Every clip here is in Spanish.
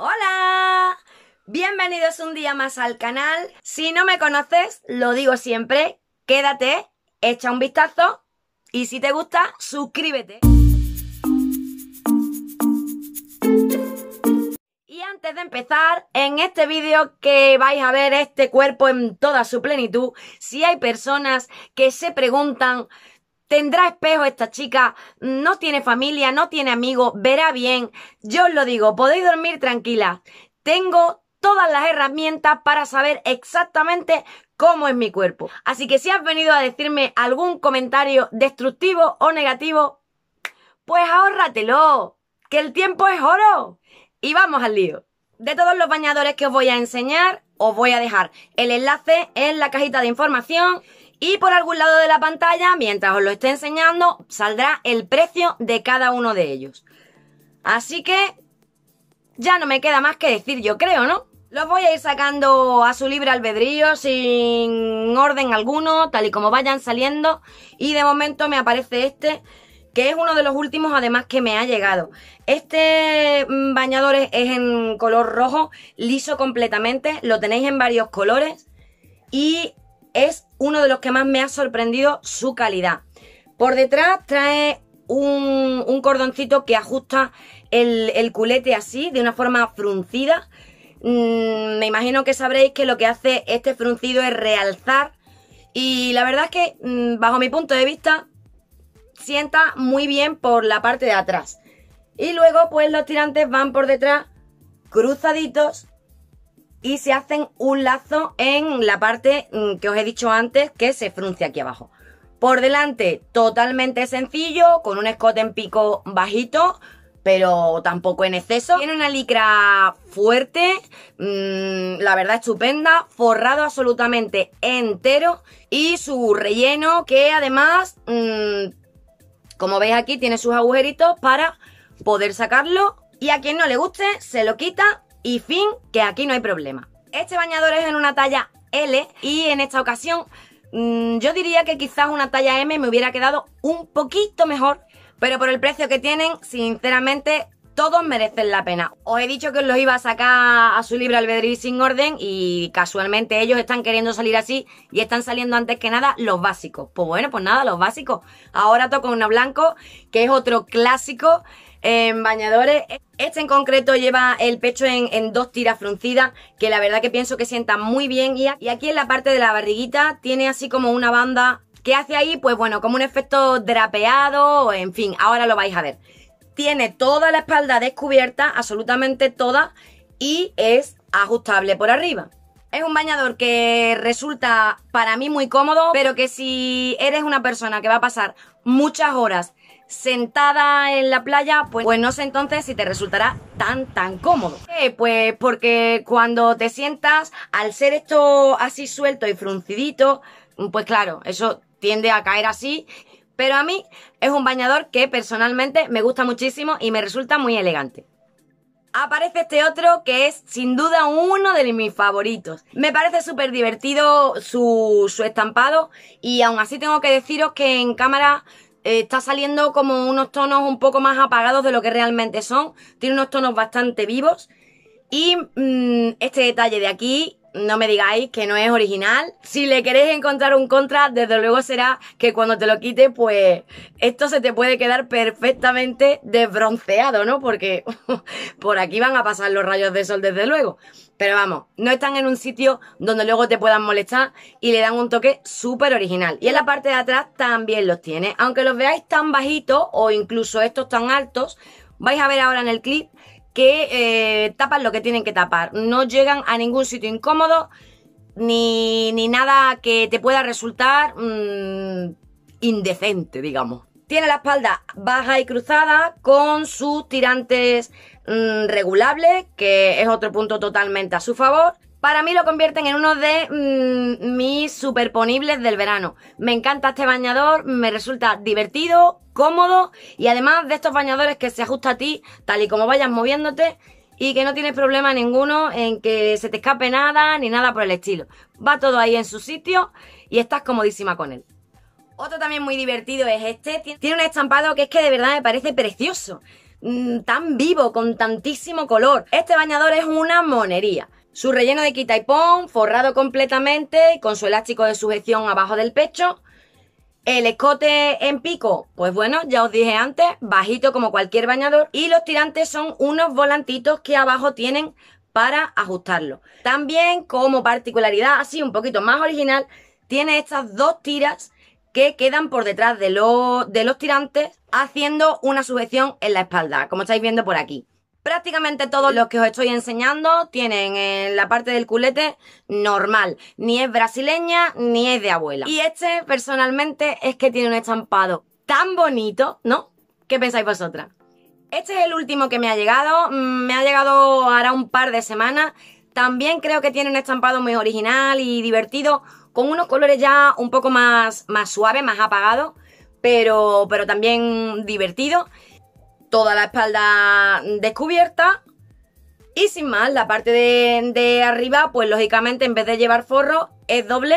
¡Hola! Bienvenidos un día más al canal. Si no me conoces, lo digo siempre, quédate, echa un vistazo y si te gusta, suscríbete. Y antes de empezar, en este vídeo que vais a ver este cuerpo en toda su plenitud, si hay personas que se preguntan Tendrá espejo esta chica, no tiene familia, no tiene amigos, verá bien. Yo os lo digo, podéis dormir tranquila. Tengo todas las herramientas para saber exactamente cómo es mi cuerpo. Así que si has venido a decirme algún comentario destructivo o negativo, pues ahórratelo, que el tiempo es oro. Y vamos al lío. De todos los bañadores que os voy a enseñar, os voy a dejar el enlace en la cajita de información y por algún lado de la pantalla, mientras os lo esté enseñando, saldrá el precio de cada uno de ellos. Así que ya no me queda más que decir, yo creo, ¿no? Los voy a ir sacando a su libre albedrío, sin orden alguno, tal y como vayan saliendo. Y de momento me aparece este, que es uno de los últimos además que me ha llegado. Este mm, bañador es, en color rojo, liso completamente, lo tenéis en varios colores. Y es uno de los que más me ha sorprendido su calidad. Por detrás trae un, cordoncito que ajusta el, culete así, de una forma fruncida. Mm, me imagino que sabréis que lo que hace este fruncido es realzar. Y la verdad es que, mm, bajo mi punto de vista, sienta muy bien por la parte de atrás. Y luego, pues los tirantes van por detrás cruzaditos y se hacen un lazo en la parte mm, que os he dicho antes que se frunce aquí abajo. Por delante, totalmente sencillo, con un escote en pico bajito, pero tampoco en exceso. Tiene una licra fuerte, mm, la verdad estupenda, forrado absolutamente entero y su relleno que además, mm, como veis aquí, tiene sus agujeritos para poder sacarlo y a quien no le guste se lo quita y fin, que aquí no hay problema. Este bañador es en una talla L y en esta ocasión mm, yo diría que quizás una talla M me hubiera quedado un poquito mejor, pero por el precio que tienen, sinceramente todos merecen la pena. Os he dicho que os los iba a sacar a su libre albedrío sin orden y casualmente ellos están queriendo salir así y están saliendo antes que nada los básicos. Pues bueno, pues nada, los básicos. Ahora toco uno blanco, que es otro clásico en bañadores. Este en concreto lleva el pecho en, dos tiras fruncidas, que la verdad que pienso que sienta muy bien. Y aquí en la parte de la barriguita tiene así como una banda que hace ahí, pues bueno, como un efecto drapeado, en fin, ahora lo vais a ver. Tiene toda la espalda descubierta, absolutamente toda, y es ajustable por arriba. Es un bañador que resulta para mí muy cómodo, pero que si eres una persona que va a pasar muchas horas sentada en la playa, pues, pues, no sé entonces si te resultará tan, tan cómodo. Eh, pues porque cuando te sientas, al ser esto así suelto y fruncidito, pues claro, eso tiende a caer así. Pero a mí es un bañador que personalmente me gusta muchísimo y me resulta muy elegante. Aparece este otro que es sin duda uno de mis favoritos. Me parece súper divertido su, su estampado y aún así tengo que deciros que en cámara está saliendo como unos tonos un poco más apagados de lo que realmente son. Tiene unos tonos bastante vivos. Y mm, este detalle de aquí no me digáis que no es original. Si le queréis encontrar un contra, desde luego será que cuando te lo quite, pues esto se te puede quedar perfectamente desbronceado, ¿no? Porque por aquí van a pasar los rayos de sol, desde luego. Pero vamos, no están en un sitio donde luego te puedan molestar y le dan un toque súper original. Y en la parte de atrás también los tiene. Aunque los veáis tan bajitos o incluso estos tan altos, vais a ver ahora en el clip que eh, tapan lo que tienen que tapar. No llegan a ningún sitio incómodo ni, nada que te pueda resultar mm, indecente, digamos. Tiene la espalda baja y cruzada con sus tirantes mm, regulables, que es otro punto totalmente a su favor. Para mí lo convierten en uno de mm, mis superponibles del verano. Me encanta este bañador, me resulta divertido, cómodo y además de estos bañadores que se ajusta a ti tal y como vayas moviéndote y que no tienes problema ninguno en que se te escape nada ni nada por el estilo. Va todo ahí en su sitio y estás comodísima con él. Otro también muy divertido es este. Tiene un estampado que es que de verdad me parece precioso. Mm, tan vivo, con tantísimo color. Este bañador es una monería. Su relleno de quita y pon, forrado completamente, con su elástico de sujeción abajo del pecho. El escote en pico, pues bueno, ya os dije antes, bajito como cualquier bañador. Y los tirantes son unos volantitos que abajo tienen para ajustarlo. También como particularidad, así un poquito más original, tiene estas dos tiras que quedan por detrás de, de los tirantes haciendo una sujeción en la espalda, como estáis viendo por aquí. Prácticamente todos los que os estoy enseñando tienen eh, la parte del culete normal. Ni es brasileña ni es de abuela. Y este, personalmente, es que tiene un estampado tan bonito, ¿no? ¿Qué pensáis vosotras? Este es el último que me ha llegado. Mm, me ha llegado ahora un par de semanas. También creo que tiene un estampado muy original y divertido, con unos colores ya un poco más, más suaves, más apagados, pero, pero también divertido toda la espalda descubierta. Y sin más, la parte de, arriba, pues lógicamente en vez de llevar forro, es doble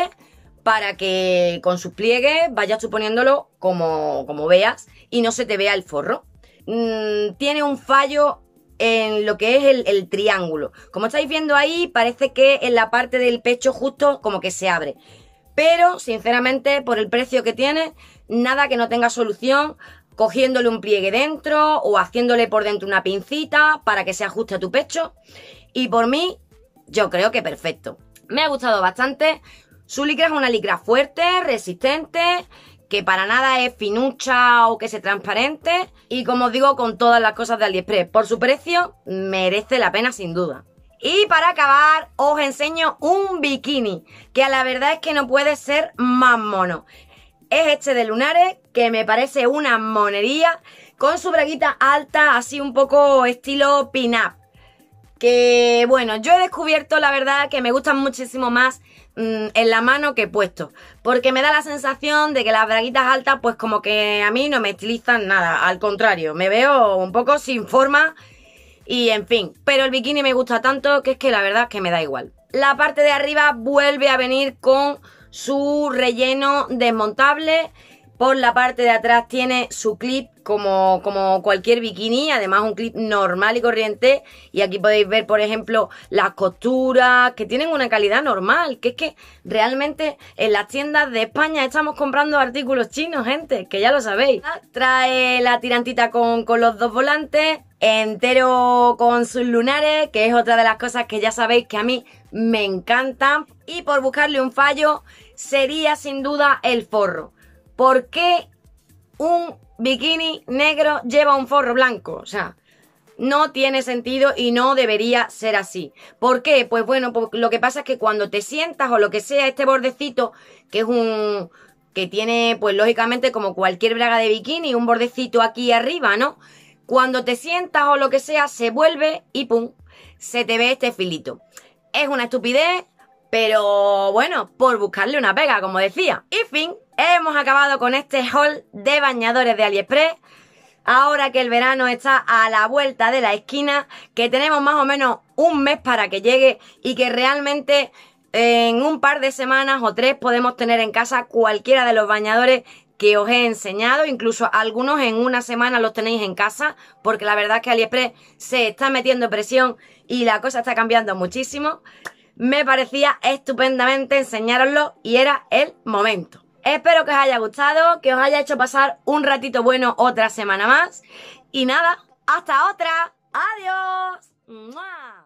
para que con sus pliegues vayas suponiéndolo como, veas y no se te vea el forro. Mm, tiene un fallo en lo que es el, el, triángulo. Como estáis viendo ahí, parece que en la parte del pecho justo como que se abre. Pero, sinceramente, por el precio que tiene, nada que no tenga solución cogiéndole un pliegue dentro o haciéndole por dentro una pincita para que se ajuste a tu pecho. Y por mí, yo creo que perfecto. Me ha gustado bastante. Su licra es una licra fuerte, resistente, que para nada es finucha o que sea transparente. Y como os digo, con todas las cosas de AliExpress, por su precio, merece la pena sin duda. Y para acabar, os enseño un bikini, que a la verdad es que no puede ser más mono es este de lunares, que me parece una monería, con su braguita alta, así un poco estilo pin-up. Que bueno, yo he descubierto la verdad que me gustan muchísimo más mm, en la mano que puesto. Porque me da la sensación de que las braguitas altas, pues como que a mí no me estilizan nada. Al contrario, me veo un poco sin forma y en fin. Pero el bikini me gusta tanto que es que la verdad que me da igual. La parte de arriba vuelve a venir con su relleno desmontable. Por la parte de atrás tiene su clip como, como cualquier bikini, además un clip normal y corriente. Y aquí podéis ver, por ejemplo, las costuras, que tienen una calidad normal. Que es que realmente en las tiendas de España estamos comprando artículos chinos, gente, que ya lo sabéis. Trae la tirantita con, con los dos volantes, entero con sus lunares, que es otra de las cosas que ya sabéis que a mí me encantan. Y por buscarle un fallo, sería sin duda el forro. ¿Por qué un bikini negro lleva un forro blanco? O sea, no tiene sentido y no debería ser así. ¿Por qué? Pues bueno, pues lo que pasa es que cuando te sientas o lo que sea, este bordecito, que es un. que tiene, pues lógicamente, como cualquier braga de bikini, un bordecito aquí arriba, ¿no? Cuando te sientas o lo que sea, se vuelve y pum, se te ve este filito. Es una estupidez, pero bueno, por buscarle una pega, como decía. Y fin, hemos acabado con este haul de bañadores de AliExpress. Ahora que el verano está a la vuelta de la esquina, que tenemos más o menos un mes para que llegue y que realmente en un par de semanas o tres podemos tener en casa cualquiera de los bañadores que os he enseñado, incluso algunos en una semana los tenéis en casa, porque la verdad es que AliExpress se está metiendo presión y la cosa está cambiando muchísimo me parecía estupendamente enseñároslo y era el momento. Espero que os haya gustado, que os haya hecho pasar un ratito bueno otra semana más. Y nada, hasta otra. Adiós.